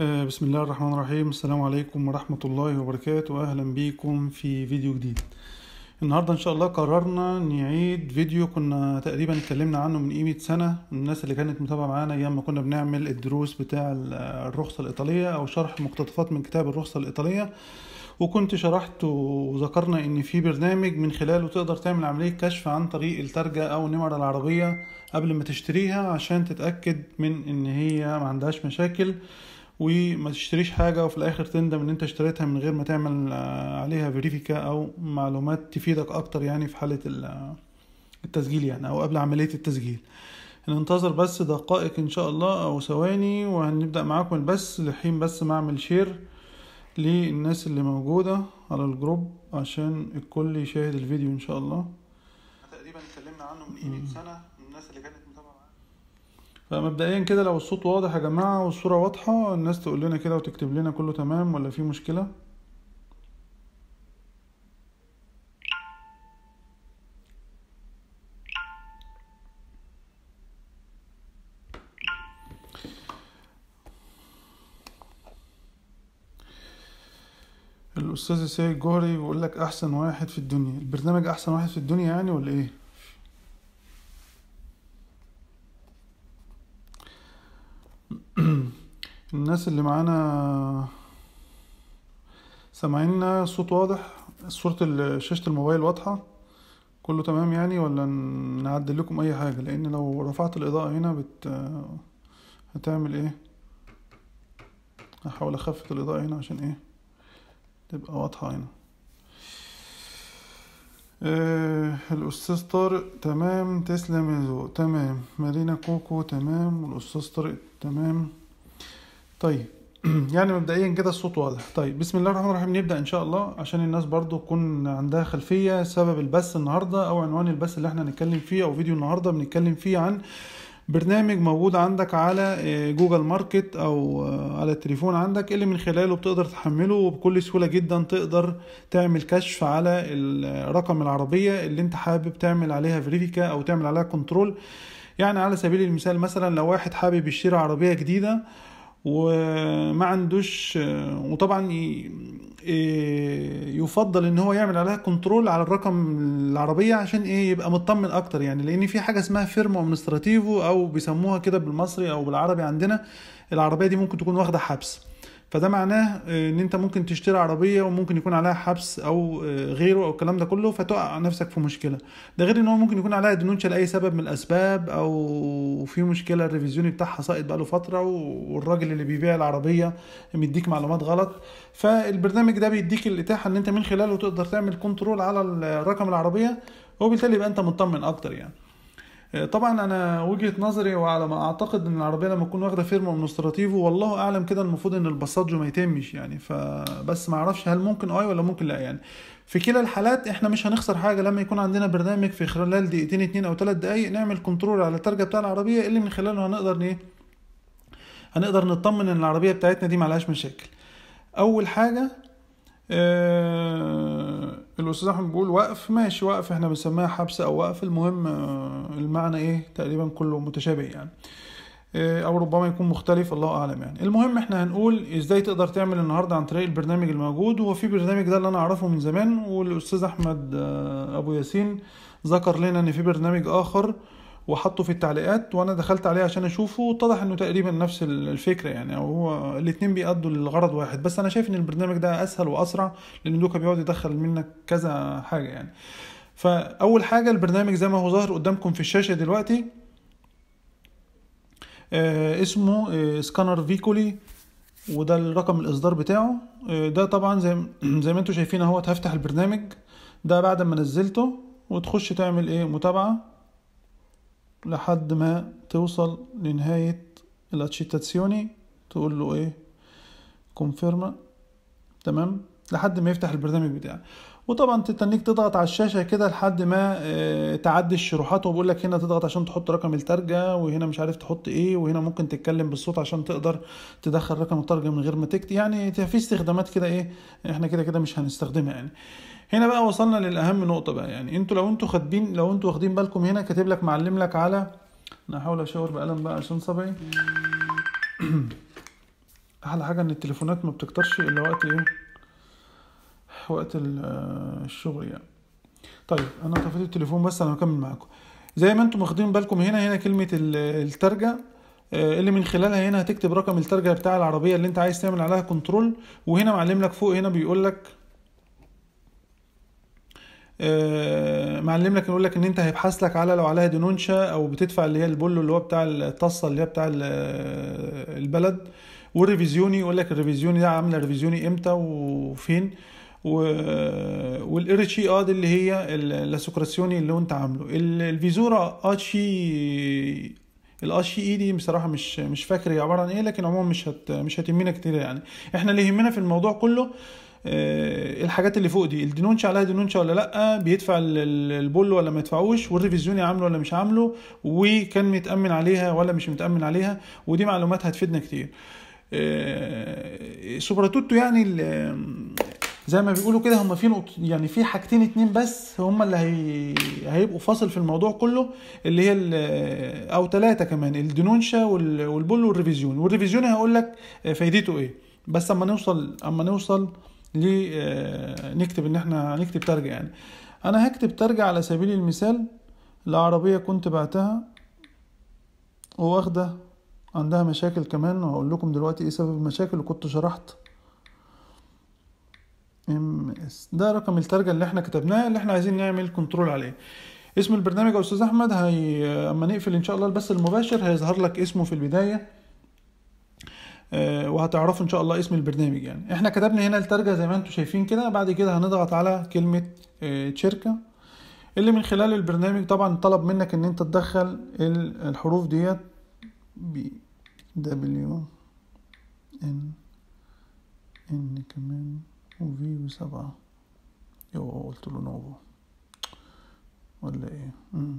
آه، بسم الله الرحمن الرحيم السلام عليكم ورحمة الله وبركاته أهلا بيكم في فيديو جديد النهاردة إن شاء الله قررنا نعيد فيديو كنا تقريبا اتكلمنا عنه من قيمة سنة الناس اللي كانت متابعة معانا أيام ما كنا بنعمل الدروس بتاع الرخصة الإيطالية أو شرح مقتطفات من كتاب الرخصة الإيطالية وكنت شرحت وذكرنا ان في برنامج من خلاله تقدر تعمل عملية كشف عن طريق الترجة او النمر العربية قبل ما تشتريها عشان تتأكد من ان هي ما عندهاش مشاكل وما تشتريش حاجه وفي الاخر تندم ان انت اشتريتها من غير ما تعمل آه، عليها فيريفيكا او معلومات تفيدك اكتر يعني في حاله آه، التسجيل يعني او قبل عمليه التسجيل ننتظر بس دقائق ان شاء الله او ثواني وهنبدا معاكم البث لحين بس ما اعمل شير للناس اللي موجوده على الجروب عشان الكل يشاهد الفيديو ان شاء الله تقريبا اتكلمنا عنه من قيمه سنه الناس اللي كانت فمبدئيا كده لو الصوت واضح يا جماعة والصورة واضحة الناس تقول لنا كده وتكتب لنا كله تمام ولا في مشكلة الأستاذ سيد جوهري بيقول لك أحسن واحد في الدنيا البرنامج أحسن واحد في الدنيا يعني ولا إيه؟ الناس اللي معانا سامعيننا الصوت واضح صورة شاشة الموبايل واضحة كله تمام يعني ولا نعدل لكم اي حاجة لان لو رفعت الاضاءة هنا بت هتعمل ايه هحاول اخفف الاضاءة هنا عشان ايه تبقى واضحة هنا آه الأستاذ طارق تمام تسلم يا تمام مارينا كوكو تمام والأستاذ طارق تمام طيب يعني مبدئيا كده الصوت واضح طيب بسم الله الرحمن الرحيم نبدا ان شاء الله عشان الناس برضو تكون عندها خلفيه سبب البث النهارده او عنوان البث اللي احنا هنتكلم فيه او فيديو النهارده بنتكلم فيه عن برنامج موجود عندك على آه، جوجل ماركت او آه، على التليفون عندك اللي من خلاله بتقدر تحمله وبكل سهولة جدا تقدر تعمل كشف على الرقم آه، العربية اللي انت حابب تعمل عليها فيريفيكا او تعمل عليها كنترول يعني على سبيل المثال مثلا لو واحد حابب يشتري عربية جديدة وما عندوش وطبعا إيه، يفضل ان هو يعمل عليها كنترول على الرقم العربيه عشان ايه يبقى مطمن اكتر يعني لان في حاجه اسمها فيرم امنستراتيفو او بيسموها كده بالمصري او بالعربي عندنا العربيه دي ممكن تكون واخده حبس فده معناه آه, ان انت ممكن تشتري عربيه وممكن يكون عليها حبس او آه, غيره او الكلام ده كله فتقع نفسك في مشكله ده غير ان هو ممكن يكون عليها دنونشة لاي سبب من الاسباب او في مشكله الريفيزيوني بتاعها سائد بقاله فتره والراجل اللي بيبيع العربيه مديك معلومات غلط فالبرنامج ده بيديك الاتاحه ان انت من خلاله تقدر تعمل كنترول على رقم العربيه وبالتالي يبقى انت مطمن اكتر يعني آه، طبعا انا وجهه نظري وعلى ما اعتقد ان العربيه لما تكون واخده فيرما من نوستراتيفو والله اعلم كده المفروض ان الباساجو ما يتمش يعني فبس ما اعرفش هل ممكن اي آه ولا ممكن لا يعني في كلا الحالات احنا مش هنخسر حاجه لما يكون عندنا برنامج في خلال دقيقتين اتنين او تلات دقايق نعمل كنترول على الترجه بتاع العربيه اللي من خلاله هنقدر ايه هنقدر نطمن ان العربيه بتاعتنا دي معلهاش مشاكل اول حاجه آه الاستاذ احمد بيقول وقف ماشي وقف احنا بنسميها حبس او وقف المهم آه المعنى ايه تقريبا كله متشابه يعني آه او ربما يكون مختلف الله اعلم يعني المهم احنا هنقول ازاي تقدر تعمل النهارده عن طريق البرنامج الموجود هو في برنامج ده اللي انا اعرفه من زمان والاستاذ احمد آه، ابو ياسين ذكر لنا ان في برنامج اخر آه وحطه في التعليقات وانا دخلت عليه عشان اشوفه واتضح انه تقريبا نفس الفكره يعني او هو الاثنين بيأدوا لغرض واحد بس انا شايف ان البرنامج ده اسهل واسرع لان دوكا بيقعد يدخل منك كذا حاجه يعني فاول حاجه البرنامج زي ما هو ظاهر قدامكم في الشاشه دلوقتي آه، اسمه سكانر آه، فيكولي وده الرقم الاصدار بتاعه آه، ده طبعا زي زي ما انتم شايفين اهوت هفتح البرنامج ده بعد ما نزلته وتخش تعمل ايه متابعه لحد ما توصل لنهاية الاتشيتاتسيوني تقول له ايه كونفيرما تمام لحد ما يفتح البرنامج بتاعك وطبعا تتنيك تضغط على الشاشه كده لحد ما آه، تعدي الشروحات وبقول لك هنا تضغط عشان تحط رقم الترجة وهنا مش عارف تحط ايه وهنا ممكن تتكلم بالصوت عشان تقدر تدخل رقم الترجة من غير ما تكتب يعني في استخدامات كده ايه احنا كده كده مش هنستخدمها يعني هنا بقى وصلنا للاهم نقطه بقى يعني انتوا لو انتوا خادبين لو انتوا واخدين بالكم هنا كاتب لك معلم لك على انا هحاول اشاور بقلم بقى عشان صبعي احلى حاجه ان التليفونات ما بتكترش الا وقت ايه وقت آه، الشغل يعني طيب انا طفيت التليفون بس انا هكمل معاكم زي ما انتم واخدين بالكم هنا هنا كلمه الترجه آه، اللي من خلالها هنا هتكتب رقم الترجه بتاع العربيه اللي انت عايز تعمل عليها كنترول وهنا معلم لك فوق هنا بيقول لك آه، معلم لك يقول لك ان انت هيبحث لك على لو عليها دينونشا او بتدفع اللي هي البولو اللي هو بتاع الطاسه اللي هي بتاع آه، البلد والريفيزيوني يقول لك الريفيزيوني ده عامله ريفيزيوني امتى وفين و... والارتشي اه دي اللي هي اللاسوكراسيوني اللي انت عامله الفيزورا اتشي الاشي اي دي بصراحه مش مش فاكر هي عباره عن ايه لكن عموما مش هت مش هتهمنا كتير يعني احنا اللي يهمنا في الموضوع كله آه، الحاجات اللي فوق دي الدينونشا عليها دينونشا ولا لا بيدفع البول ولا ما يدفعوش والريفيزيوني عامله ولا مش عامله وكان متامن عليها ولا مش متامن عليها ودي معلومات هتفيدنا كتير آه، سوبراتوتو يعني زي ما بيقولوا كده هما في نقط يعني في حاجتين اتنين بس هما اللي هي... هيبقوا فاصل في الموضوع كله اللي هي او ثلاثه كمان الدينونشا والبول والريفيزيون والريفيزيون هقول لك آه، فايدته ايه بس اما نوصل اما نوصل آه، نكتب ان احنا هنكتب ترجع يعني انا هكتب ترجع على سبيل المثال العربيه كنت بعتها واخده عندها مشاكل كمان وهقول لكم دلوقتي ايه سبب المشاكل وكنت شرحت ام اس ده رقم الترجمه اللي احنا كتبناه اللي احنا عايزين نعمل كنترول عليه اسم البرنامج يا استاذ احمد هي اما نقفل ان شاء الله البث المباشر هيظهر لك اسمه في البدايه آه، وهتعرفوا ان شاء الله اسم البرنامج يعني احنا كتبنا هنا الترجمه زي ما انتم شايفين كده بعد كده هنضغط على كلمة آه، شركة اللي من خلال البرنامج طبعا طلب منك ان انت تدخل الحروف ديت بي دبليو ان ان كمان وفي وسبعة يو أيوة، قلت له نوفو ولا ايه مم.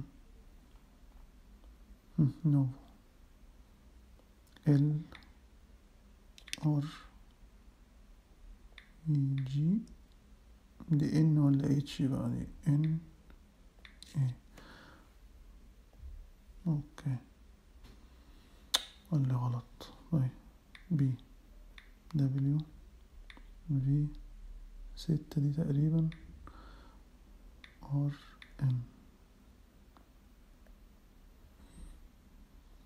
مم. نوفو ال ار جي دي ان ولا اتش يبقى دي ان ايه اوكي ولا غلط طيب بي دبليو في ستة دي تقريبا ار ان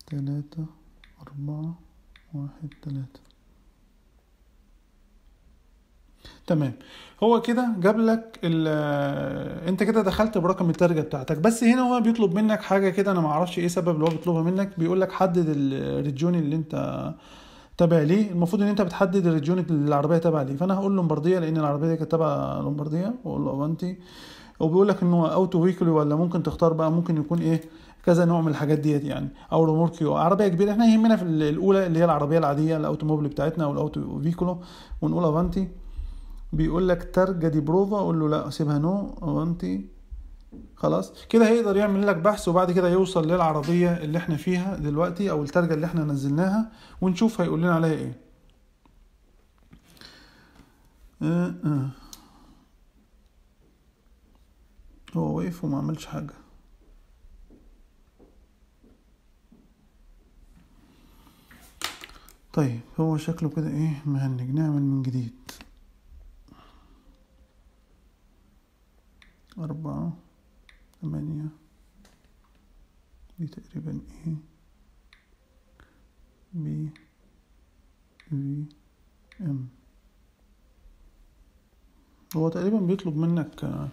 تلاتة أربعة واحد تلاتة تمام هو كده جاب لك انت كده دخلت برقم الترجه بتاعتك بس هنا هو بيطلب منك حاجه كده انا ما اعرفش ايه سبب اللي هو بيطلبها منك بيقول لك حدد الريجون اللي انت تابع ليه المفروض ان انت بتحدد الريجون اللي العربيه تابعه ليه فانا هقول لومبارديه لان العربيه دي كانت تابعه لومبارديه واقول له افانتي وبيقول لك انه اوتو ويكلي ولا ممكن تختار بقى ممكن يكون ايه كذا نوع من الحاجات ديت يعني او روموركيو عربيه كبيره احنا يهمنا في الاولى اللي هي العربيه العاديه الاوتوموبيل بتاعتنا او الاوتو فيكولو ونقول افانتي بيقول لك ترجى دي بروفا اقول له لا سيبها نو انتي خلاص كده هيقدر يعمل لك بحث وبعد كده يوصل للعربية اللي احنا فيها دلوقتي او الترجة اللي احنا نزلناها ونشوف هيقول لنا عليها ايه آه، آه. هو وقف وما عملش حاجة طيب هو شكله كده ايه مهنج نعمل من جديد أربعة ثمانية دي تقريبا إيه بي في إم هو تقريبا بيطلب منك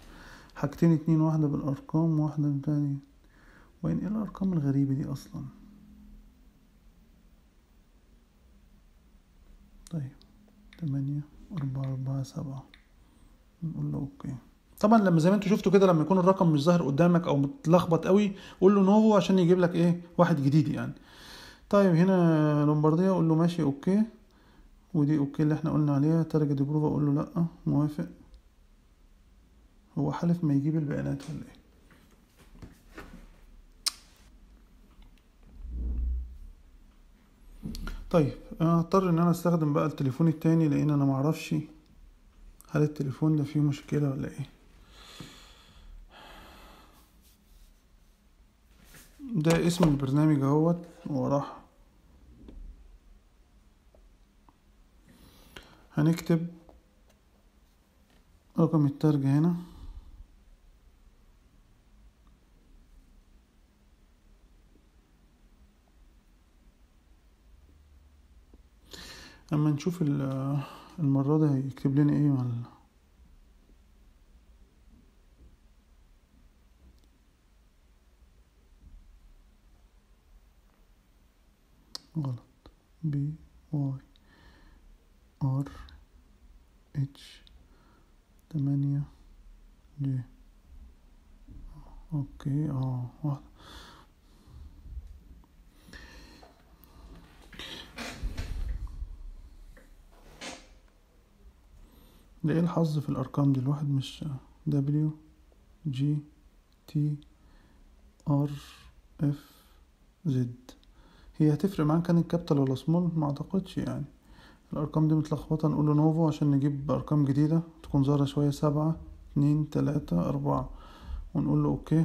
حاجتين اتنين واحدة بالأرقام واحدة تاني وين ايه الأرقام الغريبة دي أصلا طيب تمانية أربعة أربعة سبعة نقول له أوكي طبعا لما زي ما انتوا شفتوا كده لما يكون الرقم مش ظاهر قدامك او متلخبط قوي قول له نوفو عشان يجيب لك ايه واحد جديد يعني طيب هنا لومبارديه قول له ماشي اوكي ودي اوكي اللي احنا قلنا عليها تارجت بروف قول له لا موافق هو حلف ما يجيب البيانات ولا ايه طيب انا هضطر ان انا استخدم بقى التليفون التاني لان انا معرفش هل التليفون ده فيه مشكله ولا ايه ده اسم البرنامج اهوت وراح هنكتب رقم الترج هنا اما نشوف المرة دي هيكتب لنا ايه مع غلط بي واي ار اتش تمانية جي اوكي اه واحد ده ايه الحظ في الارقام دي الواحد مش دبليو جي تي ار اف زد هي هتفرق معاك كان الكابيتال ولا سمول ما اعتقدش يعني الارقام دي متلخبطه نقول نوفو عشان نجيب ارقام جديده تكون ظاهره شويه سبعة اتنين تلاتة أربعة ونقول له اوكي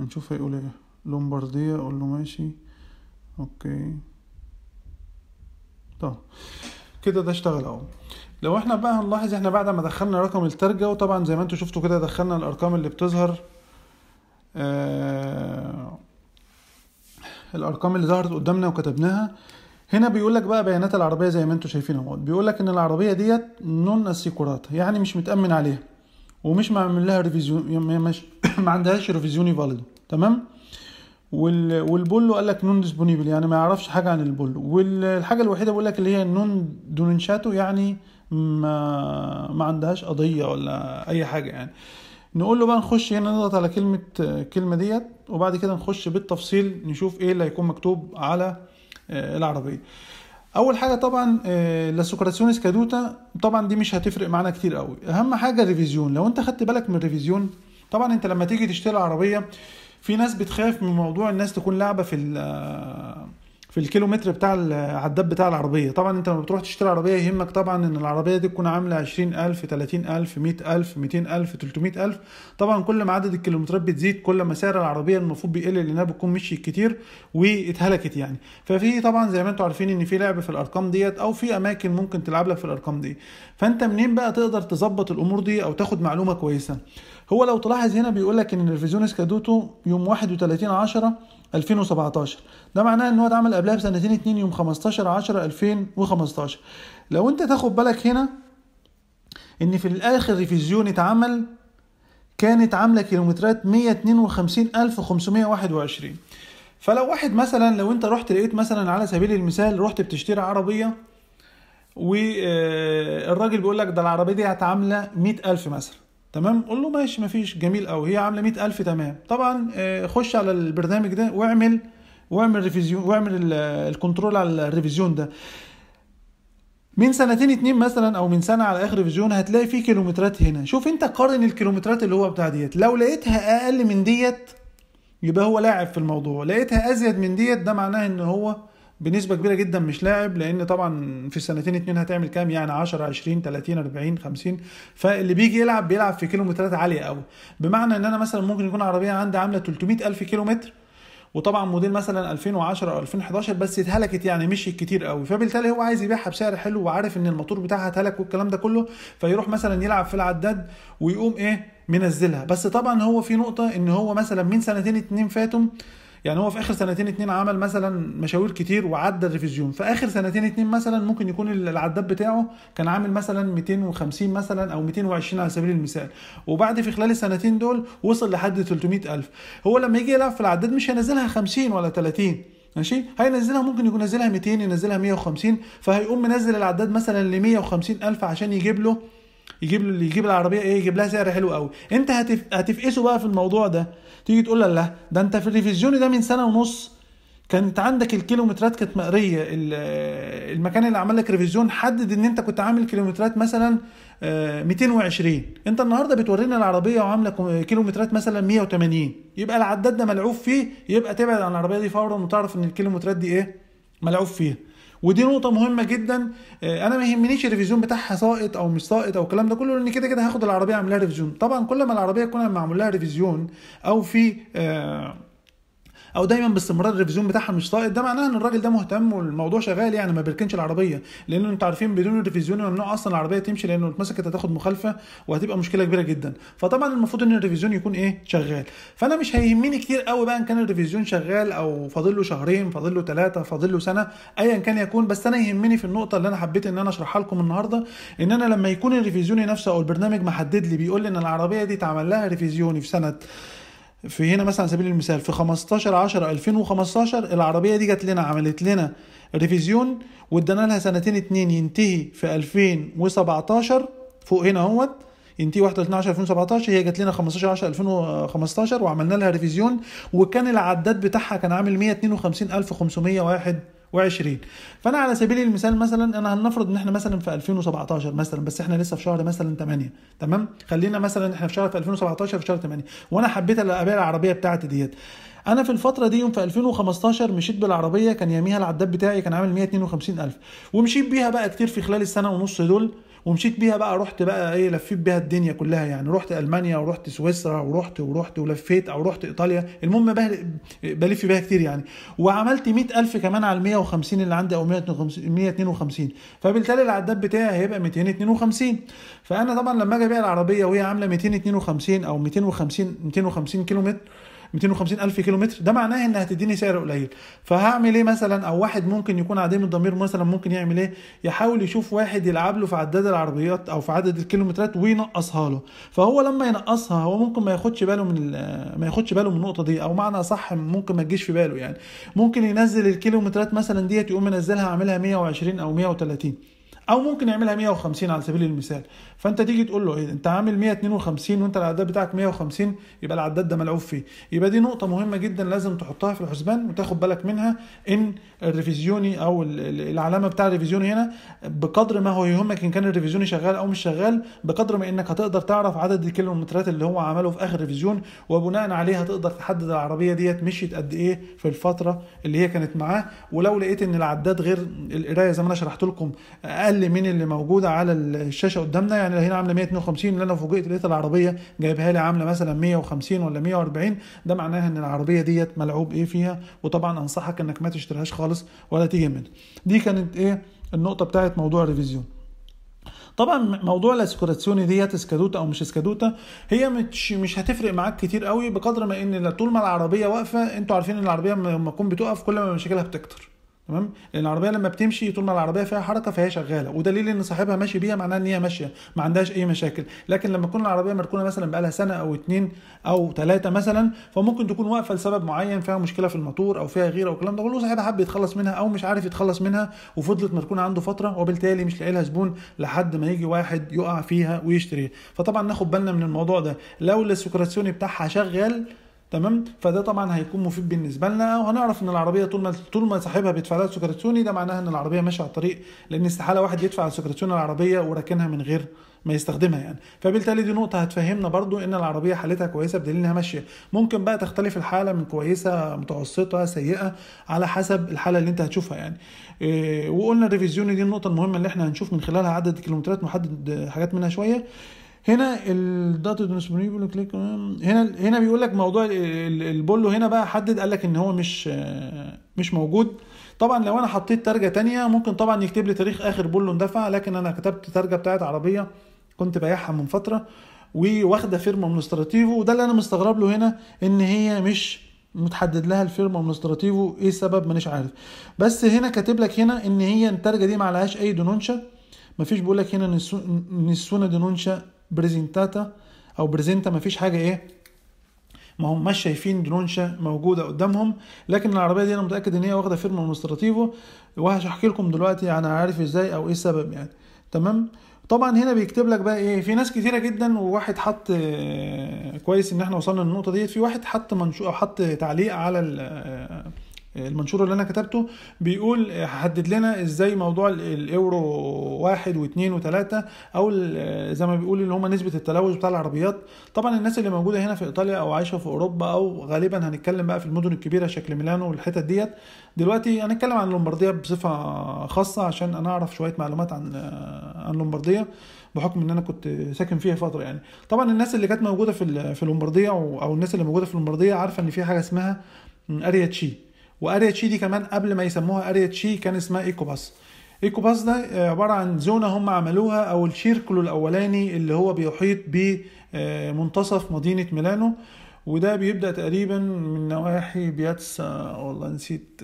نشوف هيقول ايه لومباردية اقول له ماشي اوكي طب كده ده اشتغل اهو لو احنا بقى هنلاحظ احنا بعد ما دخلنا رقم الترجمة وطبعا زي ما انتوا شفتوا كده دخلنا الارقام اللي بتظهر آه الارقام اللي ظهرت قدامنا وكتبناها هنا بيقول لك بقى بيانات العربيه زي ما انتم شايفين اهو بيقول لك ان العربيه ديت نون اسيكورات يعني مش متامن عليها ومش معمل لها ريفيزيون مش ما عندهاش ريفيزيوني فاليد تمام والبولو قال لك نون ديسبونيبل يعني ما يعرفش حاجه عن البولو والحاجه الوحيده بيقول لك اللي هي نون دونشاتو يعني ما ما عندهاش قضيه ولا اي حاجه يعني نقول له بقى نخش هنا نضغط على كلمة الكلمة ديت وبعد كده نخش بالتفصيل نشوف ايه اللي هيكون مكتوب على آه، العربية اول حاجه طبعا آه، لاسوكراتسيونس كادوتا طبعا دي مش هتفرق معانا كتير قوي اهم حاجه الريفيزيون لو انت خدت بالك من الريفيزيون طبعا انت لما تيجي تشتري عربيه في ناس بتخاف من موضوع الناس تكون لعبه في في الكيلومتر بتاع العداد بتاع العربية طبعا انت لما بتروح تشتري عربية يهمك طبعا ان العربية دي تكون عاملة 20000 30000 100000 200000 300000 طبعا كل ما عدد الكيلومترات بتزيد كل ما سعر العربية المفروض بيقل لأنها بتكون مشيت كتير واتهلكت يعني ففي طبعا زي ما انتم عارفين ان في لعب في الأرقام ديت أو في أماكن ممكن تلعب لك في الأرقام دي فانت منين بقى تقدر تظبط الأمور دي أو تاخد معلومة كويسة هو لو تلاحظ هنا بيقول لك ان الفيزيونس اسكادوتو يوم 31 10 2017 ده معناه ان هو اتعمل قبلها بسنتين اتنين يوم 15 10 2015 لو انت تاخد بالك هنا ان في الاخر فيزيون اتعمل كانت عامله كيلومترات 152521 فلو واحد مثلا لو انت رحت لقيت مثلا على سبيل المثال رحت بتشتري عربيه والراجل آه، بيقول لك ده العربيه دي هتعامله 100000 مثلا تمام قول له ماشي مفيش جميل قوي هي عامله 100000 تمام طبعا آه، خش على البرنامج ده واعمل واعمل ريفيزيون واعمل الكنترول على الريفيزيون ده من سنتين اتنين مثلا او من سنه على اخر ريفيزيون هتلاقي فيه كيلومترات هنا شوف انت قارن الكيلومترات اللي هو بتاع ديت لو لقيتها اقل من ديت يبقى هو لاعب في الموضوع لقيتها ازيد من ديت ده معناه ان هو بنسبه كبيره جدا مش لاعب لان طبعا في السنتين اتنين هتعمل كام يعني 10 20 30 40 50 فاللي بيجي يلعب بيلعب في كيلومترات عاليه قوي بمعنى ان انا مثلا ممكن يكون عربيه عندي عامله 300 الف كيلومتر وطبعا موديل مثلا 2010 او 2011 بس اتهلكت يعني مشيت كتير قوي فبالتالي هو عايز يبيعها بسعر حلو وعارف ان الموتور بتاعها اتهلك والكلام ده كله فيروح مثلا يلعب في العداد ويقوم ايه منزلها بس طبعا هو في نقطه ان هو مثلا من سنتين اتنين فاتوا يعني هو في اخر سنتين اتنين عمل مثلا مشاوير كتير وعدى الريفيزيون في اخر سنتين اتنين مثلا ممكن يكون العداد بتاعه كان عامل مثلا 250 مثلا او 220 على سبيل المثال وبعد في خلال السنتين دول وصل لحد 300000 هو لما يجي يلعب في العداد مش هينزلها 50 ولا 30 ماشي هينزلها ممكن يكون نازلها 200 ينزلها 150 فهيقوم منزل العداد مثلا ل 150000 عشان يجيب له يجيب له اللي يجيب العربيه ايه يجيب لها سعر حلو قوي انت هتف... هتفقسه بقى في الموضوع ده تيجي تقول لا ده انت في الريفيزيون ده من سنه ونص كانت عندك الكيلومترات كانت مقريه المكان اللي عمل لك ريفيزيون حدد ان انت كنت عامل كيلومترات مثلا 220 آه، انت النهارده بتورينا العربيه وعامله كيلومترات مثلا 180 يبقى العداد ده ملعوب فيه يبقى تبعد عن العربيه دي فورا وتعرف ان الكيلومترات دي ايه ملعوب فيها ودي نقطه مهمه جدا آه، انا ما يهمنيش الريفيزيون بتاعها ساقط او مش ساقط او الكلام ده كله لان كده كده هاخد العربيه اعمل لها ريفيزيون طبعا كل ما العربيه تكون معمول لها ريفيزيون او في آه او دايما باستمرار الريفيزيون بتاعها مش طايق ده معناه ان الراجل ده مهتم والموضوع شغال يعني ما بيركنش العربيه لانه انتوا عارفين بدون الريفيزيون ممنوع اصلا العربيه تمشي لانه اتمسكت هتاخد مخالفه وهتبقى مشكله كبيره جدا فطبعا المفروض ان الريفيزيون يكون ايه شغال فانا مش هيهمني كتير قوي بقى ان كان الريفيزيون شغال او فاضل له شهرين فاضل له ثلاثه فاضل له سنه ايا كان يكون بس انا يهمني في النقطه اللي انا حبيت ان انا اشرحها لكم النهارده ان انا لما يكون الريفيزيون نفسه او البرنامج محدد لي بيقول لي ان العربيه دي اتعمل لها ريفيزيوني في سنه في هنا مثلا على سبيل المثال في 15 10 2015 العربيه دي جت لنا عملت لنا ريفيزيون وادانا لها سنتين اتنين ينتهي في 2017 فوق هنا اهوت ينتهي 2 10 2017 هي جت لنا 15 10 2015 وعملنا لها ريفيزيون وكان العداد بتاعها كان عامل 152501 2020 فانا على سبيل المثال مثلا انا هنفرض ان احنا مثلا في 2017 مثلا بس احنا لسه في شهر مثلا 8 تمام خلينا مثلا احنا في شهر في 2017 في شهر 8 وانا حبيت ابيع العربيه بتاعتي ديت انا في الفتره دي يوم في 2015 مشيت بالعربيه كان ياميها العداد بتاعي كان عامل 152000 ومشيت بيها بقى كتير في خلال السنه ونص دول ومشيت بيها بقى رحت بقى ايه لفيت بيها الدنيا كلها يعني رحت المانيا ورحت سويسرا ورحت ورحت ولفيت او رحت ايطاليا المهم بلف بيها كتير يعني وعملت 100000 كمان على ال 150 اللي عندي او 152 فبالتالي العداد بتاعي هيبقى 252 فانا طبعا لما اجي ابيع العربيه وهي عامله 252 او 250 250 كيلو متر 250 الف كيلو متر ده معناه انها هتديني سعر قليل فهعمل ايه مثلا او واحد ممكن يكون عديم الضمير مثلا ممكن يعمل ايه يحاول يشوف واحد يلعب له في عداد العربيات او في عدد الكيلومترات وينقصها له فهو لما ينقصها هو ممكن ما ياخدش باله من ما ياخدش باله من النقطه دي او معنى صح ممكن ما تجيش في باله يعني ممكن ينزل الكيلومترات مثلا ديت يقوم منزلها عاملها 120 او 130 او ممكن يعملها 150 على سبيل المثال فانت تيجي تقول له إيه انت عامل 152 وانت العداد بتاعك 150 يبقى العداد ده ملعوب فيه يبقى دي نقطه مهمه جدا لازم تحطها في الحسبان وتاخد بالك منها ان الريفيزيوني او العلامه بتاع الريفيزيوني هنا بقدر ما هو يهمك ان كان الريفيزيوني شغال او مش شغال بقدر ما انك هتقدر تعرف عدد الكيلومترات اللي هو عمله في اخر ريفيزيون وبناء عليها تقدر تحدد العربيه ديت مشيت قد ايه في الفتره اللي هي كانت معاه ولو لقيت ان العداد غير القرايه زي ما انا شرحت لكم اقل من اللي موجوده على الشاشه قدامنا يعني هنا عامله 152 اللي انا فوجئت لقيت العربيه جايبها لي عامله مثلا 150 ولا 140 ده معناها ان العربيه ديت ملعوب ايه فيها وطبعا انصحك انك ما تشتريهاش خالص ولا تيجي منها دي كانت ايه النقطه بتاعت موضوع الريفيزيون طبعا موضوع الاسكوراتسيوني ديت اسكادوتا او مش اسكادوتا هي مش مش هتفرق معاك كتير قوي بقدر ما ان طول ما العربيه واقفه انتوا عارفين ان العربيه لما تكون بتقف كل ما مشاكلها بتكتر تمام لان العربيه لما بتمشي طول ما العربيه فيها حركه فهي شغاله ودليل ان صاحبها ماشي بيها معناه ان هي ماشيه ما عندهاش اي مشاكل لكن لما تكون العربيه مركونه مثلا بقالها سنه او اتنين او ثلاثه مثلا فممكن تكون واقفه لسبب معين فيها مشكله في الموتور او فيها غيره او الكلام ده كله صاحبها حب يتخلص منها او مش عارف يتخلص منها وفضلت مركونه عنده فتره وبالتالي مش لاقي لها زبون لحد ما يجي واحد يقع فيها ويشتريها فطبعا ناخد بالنا من الموضوع ده لو السكراتسيوني بتاعها شغال تمام فده طبعا هيكون مفيد بالنسبه لنا وهنعرف ان العربيه طول ما طول ما صاحبها بيدفع لها سكرتوني ده معناها ان العربيه ماشيه على الطريق لان استحاله واحد يدفع على سكرتون العربيه وراكنها من غير ما يستخدمها يعني فبالتالي دي نقطه هتفهمنا برضو ان العربيه حالتها كويسه بدليل انها ماشيه ممكن بقى تختلف الحاله من كويسه متوسطه سيئه على حسب الحاله اللي انت هتشوفها يعني إيه وقلنا الريفيزيون دي النقطه المهمه اللي احنا هنشوف من خلالها عدد كيلومترات محدد حاجات منها شويه هنا الداتا ديسبونيبل كليك هنا هنا بيقول لك موضوع البولو هنا بقى حدد قال لك ان هو مش مش موجود طبعا لو انا حطيت ترجه تانية ممكن طبعا يكتب لي تاريخ اخر بولو اندفع لكن انا كتبت ترجه بتاعت عربيه كنت بايعها من فتره وواخده فيرما من استراتيفو وده اللي انا مستغرب له هنا ان هي مش متحدد لها الفيرما من استراتيفو ايه السبب مانيش عارف بس هنا كاتب لك هنا ان هي الترجه دي ما عليهاش اي دونونشا مفيش بيقول لك هنا نسونا دونونشا بريزنتاتا او بريزنتا مفيش حاجه ايه ما هم مش شايفين درونشا موجوده قدامهم لكن العربيه دي انا متاكد ان هي واخده فيرم من ستراتيفو وهحكي لكم دلوقتي انا عارف ازاي او ايه السبب يعني تمام طبعا هنا بيكتب لك بقى ايه في ناس كتيره جدا وواحد حط آه، كويس ان احنا وصلنا للنقطه ديت في واحد حط منشور حط تعليق على المنشور اللي انا كتبته بيقول حدد لنا ازاي موضوع الايورو واحد واثنين وثلاثة او زي ما بيقول اللي هم نسبة التلوث بتاع العربيات طبعا الناس اللي موجودة هنا في ايطاليا او عايشة في اوروبا او غالبا هنتكلم بقى في المدن الكبيرة شكل ميلانو والحتت ديت دلوقتي هنتكلم عن لومبارديا بصفة خاصة عشان انا اعرف شوية معلومات عن عن لومبارديا بحكم ان انا كنت ساكن فيها فتره يعني طبعا الناس اللي كانت موجوده في في لومبارديا او الناس اللي موجوده في لومبارديا عارفه ان في حاجه اسمها اريا تشي واريا تشي دي كمان قبل ما يسموها اريا تشي كان اسمها ايكو إيكوباس ايكو ده عباره عن زونه هم عملوها او الشيركلو الاولاني اللي هو بيحيط بمنتصف مدينه ميلانو وده بيبدا تقريبا من نواحي بياتسا والله نسيت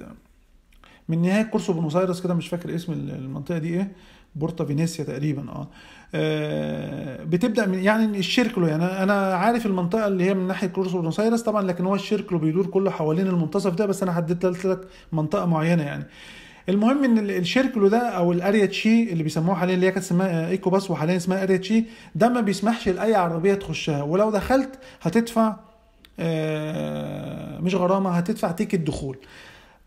من نهايه كورسو بنوسايرس كده مش فاكر اسم المنطقه دي ايه بورتا فينيسيا تقريبا اه آه، بتبدا من يعني الشرك له يعني انا عارف المنطقه اللي هي من ناحيه كروس بونوس طبعا لكن هو الشرك له بيدور كله حوالين المنتصف ده بس انا حددت لك منطقه معينه يعني المهم ان الشركلو ده او الاريا تشي اللي بيسموه حاليا اللي هي كانت اسمها ايكو باس وحاليا اسمها اريا تشي ده ما بيسمحش لاي عربيه تخشها ولو دخلت هتدفع آه، مش غرامه هتدفع تيكت دخول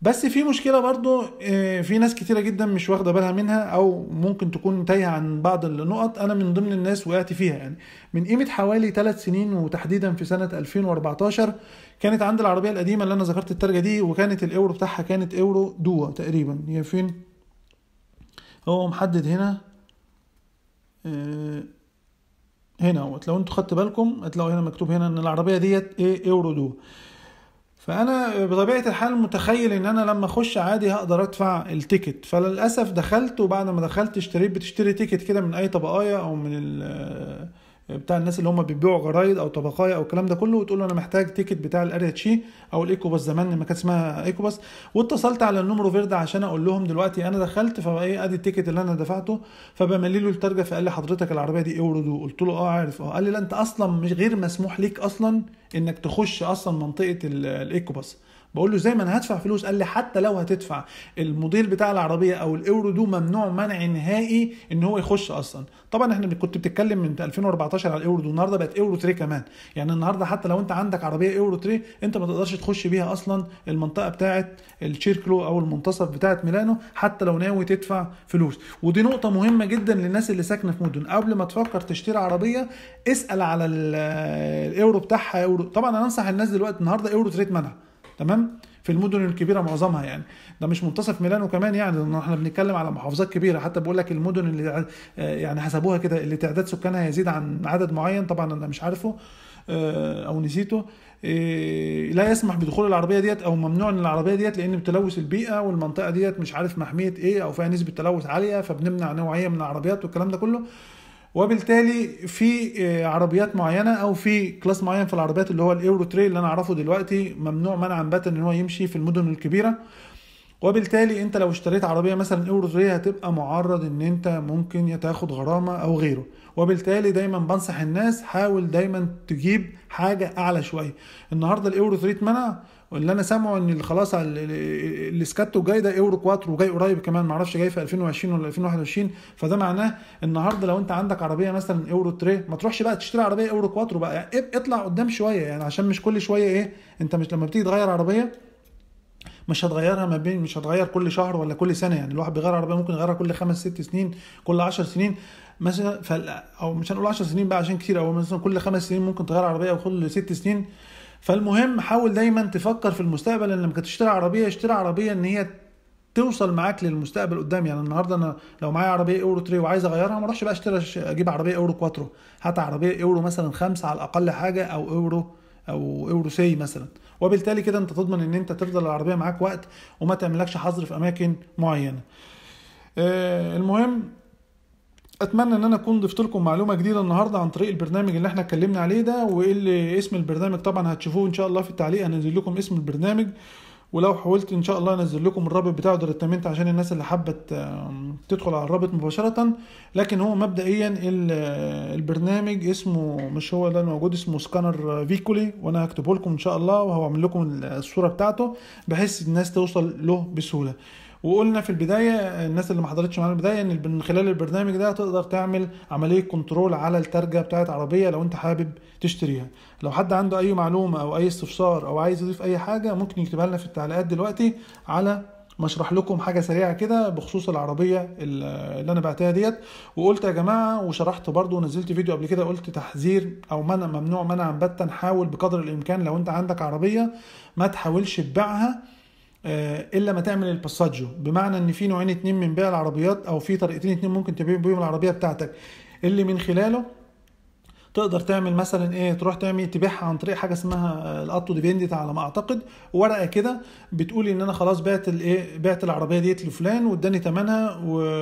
بس في مشكله برضو آه، في ناس كتيره جدا مش واخده بالها منها او ممكن تكون تايهه عن بعض النقط انا من ضمن الناس وقعت فيها يعني من قيمه حوالي ثلاث سنين وتحديدا في سنه 2014 كانت عندي العربيه القديمه اللي انا ذكرت الترجه دي وكانت الاورو بتاعها كانت اورو دوا تقريبا هي فين هو محدد هنا آه، هنا اهوت لو انتوا خدت بالكم هتلاقوا هنا مكتوب هنا ان العربيه ديت ايه اورو دوا فانا بطبيعه الحال متخيل ان انا لما اخش عادي هقدر ادفع التيكت فللاسف دخلت وبعد ما دخلت اشتريت بتشتري تيكت كده من اي طبقايه او من بتاع الناس اللي هم بيبيعوا جرايد او طبقايه او الكلام ده كله وتقول له انا محتاج تيكت بتاع الاريا تشي e او الايكوباس زمان لما كانت اسمها ايكوباس واتصلت على النمرو فيردا عشان اقول لهم دلوقتي انا دخلت فايه ادي التيكت اللي انا دفعته فبملي له الترجمه فقال لي حضرتك العربيه دي اورو إيه قلت له اه عارف اه قال لي لا انت اصلا مش غير مسموح ليك اصلا انك تخش اصلا منطقه الايكوباس بقول له ازاي ما انا هدفع فلوس قال لي حتى لو هتدفع الموديل بتاع العربيه او الاورو دو ممنوع منع نهائي ان هو يخش اصلا طبعا احنا كنت بتتكلم من 2014 على الاورو دو النهارده بقت اورو 3 كمان يعني النهارده حتى لو انت عندك عربيه اورو 3 انت ما تقدرش تخش بيها اصلا المنطقه بتاعه الشيركلو او المنتصف بتاعه ميلانو حتى لو ناوي تدفع فلوس ودي نقطه مهمه جدا للناس اللي ساكنه في مدن قبل ما تفكر تشتري عربيه اسال على الاورو بتاعها اورو طبعا انا انصح الناس دلوقتي النهارده اورو 3 منع تمام في المدن الكبيره معظمها يعني ده مش منتصف ميلانو كمان يعني لان احنا بنتكلم على محافظات كبيره حتى بقول لك المدن اللي يعني حسبوها كده اللي تعداد سكانها يزيد عن عدد معين طبعا انا مش عارفه آه، او نسيته إيه، لا يسمح بدخول العربيه ديت او ممنوع ان العربيه ديت لان بتلوث البيئه والمنطقه ديت مش عارف محميه ايه او فيها نسبه تلوث عاليه فبنمنع نوعيه من العربيات والكلام ده كله وبالتالي في آه، عربيات معينه او في كلاس معين في العربيات اللي هو الاورو تري اللي انا اعرفه دلوقتي ممنوع منعا باتا ان هو يمشي في المدن الكبيره وبالتالي انت لو اشتريت عربيه مثلا اورو تريل هتبقى معرض ان انت ممكن تاخد غرامه او غيره وبالتالي دايما بنصح الناس حاول دايما تجيب حاجه اعلى شويه النهارده الاورو تريل اتمنع اللي انا سامعه ان خلاص الاسكاتو جاي ده اورو كواترو جاي قريب كمان معرفش جاي في 2020 ولا 2021 فده معناه النهارده لو انت عندك عربيه مثلا اورو 3 ما تروحش بقى تشتري عربيه اورو كواترو بقى يعني اطلع قدام شويه يعني عشان مش كل شويه ايه انت مش لما بتيجي تغير عربيه مش هتغيرها ما بين مش هتغير كل شهر ولا كل سنه يعني الواحد بيغير عربيه ممكن يغيرها كل خمس ست سنين كل 10 سنين مثلا او مش هنقول 10 سنين بقى عشان كتير او مثلا كل خمس سنين ممكن تغير عربيه او كل ست سنين فالمهم حاول دايما تفكر في المستقبل ان لما تشتري عربيه اشتري عربيه ان هي توصل معاك للمستقبل قدام يعني النهارده انا لو معايا عربيه اورو 3 وعايز اغيرها ما اروحش بقى اشتري اجيب عربيه اورو 4 هات عربيه اورو مثلا 5 على الاقل حاجه او اورو او اورو سي مثلا وبالتالي كده انت تضمن ان انت تفضل العربيه معاك وقت وما تعملكش حظر في اماكن معينه آه، المهم اتمنى ان انا اكون ضفت لكم معلومه جديده النهارده عن طريق البرنامج اللي احنا اتكلمنا عليه ده واللي اسم البرنامج طبعا هتشوفوه ان شاء الله في التعليق هنزل لكم اسم البرنامج ولو حاولت ان شاء الله انزل لكم الرابط بتاعه ده عشان الناس اللي حابه تدخل على الرابط مباشره لكن هو مبدئيا البرنامج اسمه مش هو ده الموجود اسمه سكانر فيكولي وانا هكتبه لكم ان شاء الله وهعمل لكم الصوره بتاعته بحيث الناس توصل له بسهوله وقلنا في البدايه الناس اللي ما حضرتش معانا البدايه ان من خلال البرنامج ده تقدر تعمل عمليه كنترول على الترجه بتاعت عربيه لو انت حابب تشتريها لو حد عنده اي معلومه او اي استفسار او عايز يضيف اي حاجه ممكن يكتبها لنا في التعليقات دلوقتي على ما اشرح لكم حاجه سريعه كده بخصوص العربيه اللي انا بعتها ديت وقلت يا جماعه وشرحت برده ونزلت فيديو قبل كده قلت تحذير او منع ممنوع منعا باتا حاول بقدر الامكان لو انت عندك عربيه ما تحاولش تبيعها آه، الا ما تعمل الباساجو بمعنى ان في نوعين اتنين من بيع العربيات او في طريقتين اتنين ممكن تبيع بيهم العربيه بتاعتك اللي من خلاله تقدر تعمل مثلا ايه تروح تعمل تبيعها عن طريق حاجه اسمها الاتو ديبندت على ما اعتقد ورقه كده بتقول ان انا خلاص بعت الايه بعت العربيه ديت لفلان واداني ثمنها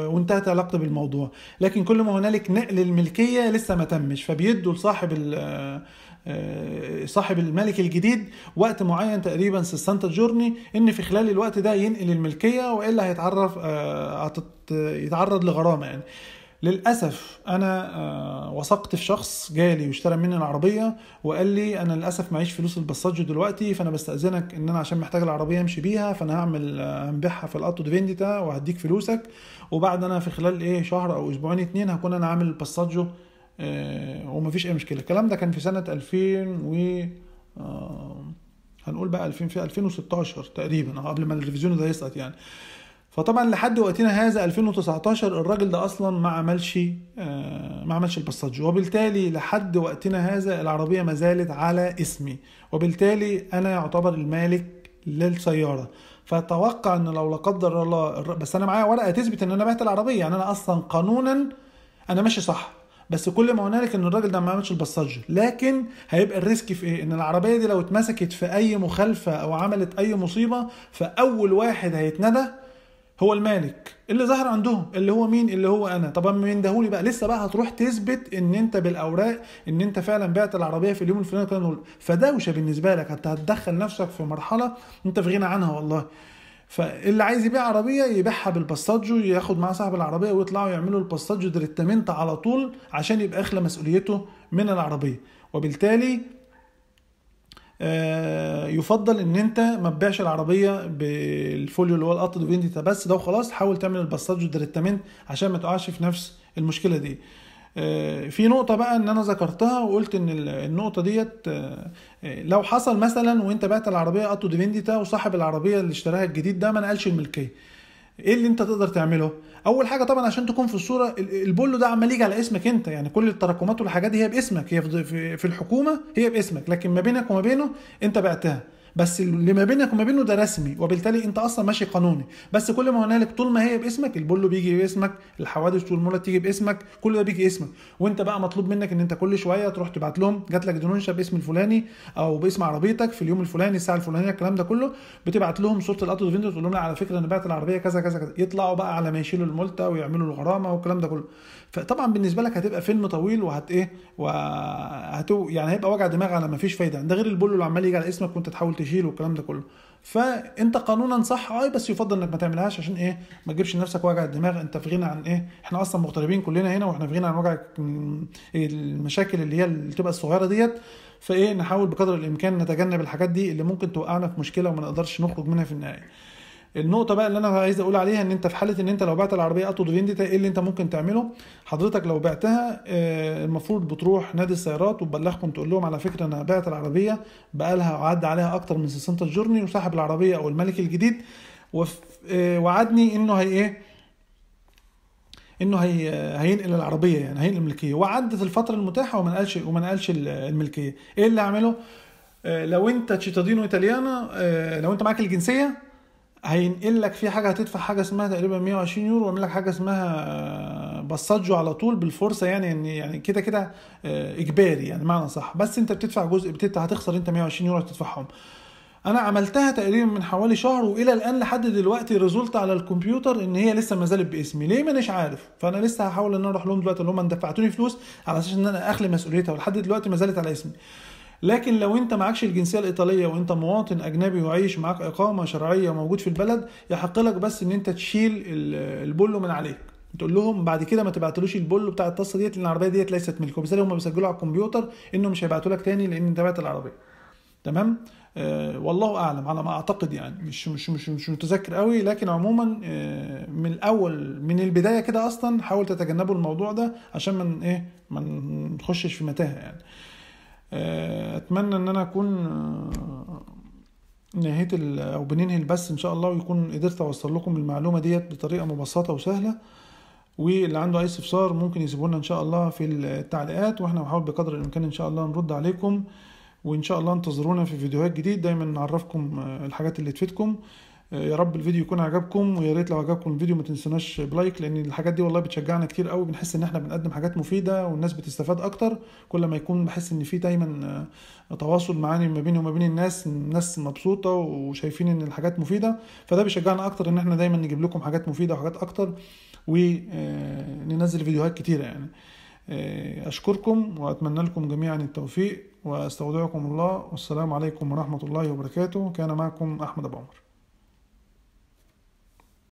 وانتهت علاقتي بالموضوع لكن كل ما هنالك نقل الملكيه لسه ما تمش فبيدوا لصاحب ال آه، صاحب الملك الجديد وقت معين تقريبا سيستانتا جورني ان في خلال الوقت ده ينقل الملكيه والا هيتعرف آه، يتعرض لغرامه يعني للاسف انا آه، وثقت في شخص جالي واشترى مني العربيه وقال لي انا للاسف معيش فلوس البساجو دلوقتي فانا بستاذنك ان انا عشان محتاج العربيه امشي بيها فانا هعمل هنبيعها في القطو ديفينديتا وهديك فلوسك وبعد انا في خلال ايه شهر او اسبوعين اتنين هكون انا عامل البساجو آه، ومفيش اي مشكله الكلام ده كان في سنه 2000 و آه، هنقول بقى 2000 في 2016 تقريبا او آه، قبل ما التلفزيون ده يسقط يعني فطبعا لحد وقتنا هذا 2019 الراجل ده اصلا ما عملش ما عملش الباساج وبالتالي لحد وقتنا هذا العربيه ما زالت على اسمي وبالتالي انا يعتبر المالك للسياره فاتوقع ان لو لا قدر الله بس انا معايا ورقه تثبت ان انا بعت العربيه يعني انا اصلا قانونا انا ماشي صح بس كل ما هنالك ان الراجل ده ما عملش البصاجه لكن هيبقى الريسك في ايه ان العربيه دي لو اتمسكت في اي مخالفه او عملت اي مصيبه فاول واحد هيتندى هو المالك اللي ظهر عندهم اللي هو مين اللي هو انا طب اما مين دهولي بقى لسه بقى هتروح تثبت ان انت بالاوراق ان انت فعلا بعت العربيه في اليوم الفلاني فدوشه بالنسبه لك انت هتدخل نفسك في مرحله انت في غنى عنها والله فاللي عايز يبيع عربيه يبيعها بالباستاجو ياخد معاه صاحب العربيه ويطلعوا يعملوا الباستاجو دريتامنت على طول عشان يبقى اخلى مسؤوليته من العربيه وبالتالي آه، يفضل ان انت ما تبيعش العربيه بالفوليو اللي هو القط دوفينديتا بس ده وخلاص حاول تعمل الباستاجو دريتامنت عشان ما تقعش في نفس المشكله دي آه، في نقطة بقى ان انا ذكرتها وقلت ان النقطة ديت آه، آه، لو حصل مثلا وانت بعت العربية اتو ديفينديتا وصاحب العربية اللي اشتراها الجديد ده ما نقلش الملكية ايه اللي انت تقدر تعمله اول حاجه طبعا عشان تكون في الصوره البولو ده عمال يجي على اسمك انت يعني كل التراكمات والحاجات دي هي باسمك هي في الحكومه هي باسمك لكن ما بينك وما بينه انت بعتها بس اللي ما بينك وما بينه ده رسمي وبالتالي انت اصلا ماشي قانوني بس كل ما هنالك طول ما هي باسمك البولو بيجي باسمك الحوادث والمولد تيجي باسمك كل ده بيجي باسمك وانت بقى مطلوب منك ان انت كل شويه تروح تبعت لهم جات لك دينونشا باسم الفلاني او باسم عربيتك في اليوم الفلاني الساعه الفلانيه الكلام ده كله بتبعت لهم صوره القطر فيندو تقول لهم على فكره انا بعت العربيه كذا كذا كذا يطلعوا بقى على ما يشيلوا الملته ويعملوا الغرامه والكلام ده كله فطبعا بالنسبه لك هتبقى فيلم طويل وهت ايه وهت يعني هيبقى وجع دماغ على ما فيش فايده ده غير البولو اللي عمال يجي على اسمك وانت تحاول تشيل والكلام ده كله فانت قانونا صح اي آه، بس يفضل انك ما تعملهاش عشان ايه ما تجيبش لنفسك وجع الدماغ انت في غنى عن ايه احنا اصلا مغتربين كلنا هنا واحنا في غنى عن وجع المشاكل اللي هي اللي بتبقى الصغيره ديت فايه نحاول بقدر الامكان نتجنب الحاجات دي اللي ممكن توقعنا في مشكله وما نقدرش نخرج منها في النهايه النقطه بقى اللي انا عايز اقول عليها ان انت في حاله ان انت لو بعت العربيه اتو دوفينديتا ايه اللي انت ممكن تعمله حضرتك لو بعتها آه، المفروض بتروح نادي السيارات وتبلغهم تقول لهم على فكره انا بعت العربيه بقالها وعدى عليها اكتر من 60 جورني وصاحب العربيه او الملك الجديد آه، وعدني انه هي ايه انه هي هينقل العربيه يعني هينقل الملكيه وعدت الفتره المتاحه وما نقلش وما نقلش الملكيه ايه اللي اعمله آه، لو انت تشيتادينو ايطاليانا لو انت معاك الجنسيه هينقل لك في حاجه هتدفع حاجه اسمها تقريبا 120 يورو ويعمل لك حاجه اسمها آه، بساجو على طول بالفرصه يعني ان يعني كده كده آه، اجباري يعني معنى صح بس انت بتدفع جزء بتدفع هتخسر انت 120 يورو هتدفعهم انا عملتها تقريبا من حوالي شهر والى الان لحد دلوقتي ريزولت على الكمبيوتر ان هي لسه ما زالت باسمي ليه مانيش عارف فانا لسه هحاول ان انا اروح لهم دلوقتي اللي هم دفعتوني فلوس على اساس ان انا اخلي مسؤوليتها ولحد دلوقتي ما زالت على اسمي لكن لو انت معكش الجنسيه الايطاليه وانت مواطن اجنبي وعايش معاك اقامه شرعيه وموجود في البلد يحق لك بس ان انت تشيل البولو من عليك تقول لهم بعد كده ما تبعتلوش البولو بتاع الطاسه ديت لان العربيه ديت ليست ملكه وبالتالي هم بيسجلوا على الكمبيوتر انه مش هيبعتوا لك تاني لان انت بعت العربيه تمام آه والله اعلم على ما اعتقد يعني مش مش مش, مش متذكر قوي لكن عموما آه من الاول من البدايه كده اصلا حاول تتجنبوا الموضوع ده عشان ما ايه ما نخشش في متاهه يعني آه، اتمنى ان انا اكون آه، نهيت او بننهي البث ان شاء الله ويكون قدرت اوصل لكم المعلومه ديت بطريقه مبسطه وسهله واللي عنده اي استفسار ممكن يسيبه لنا ان شاء الله في التعليقات واحنا بنحاول بقدر الامكان ان شاء الله نرد عليكم وان شاء الله انتظرونا في فيديوهات جديد دايما نعرفكم آه، الحاجات اللي تفيدكم آه، يا رب الفيديو يكون عجبكم ويا ريت لو عجبكم الفيديو ما تنسوناش بلايك لان الحاجات دي والله بتشجعنا كتير قوي بنحس ان احنا بنقدم حاجات مفيده والناس بتستفاد اكتر كل ما يكون بحس ان في دايما آه، تواصل معاني ما بيني وما بين الناس الناس مبسوطه وشايفين ان الحاجات مفيده فده بيشجعنا اكتر ان احنا دايما نجيب لكم حاجات مفيده وحاجات اكتر وننزل آه، فيديوهات كتيره يعني اشكركم واتمنى لكم جميعا التوفيق واستودعكم الله والسلام عليكم ورحمه الله وبركاته كان معكم احمد ابو عمر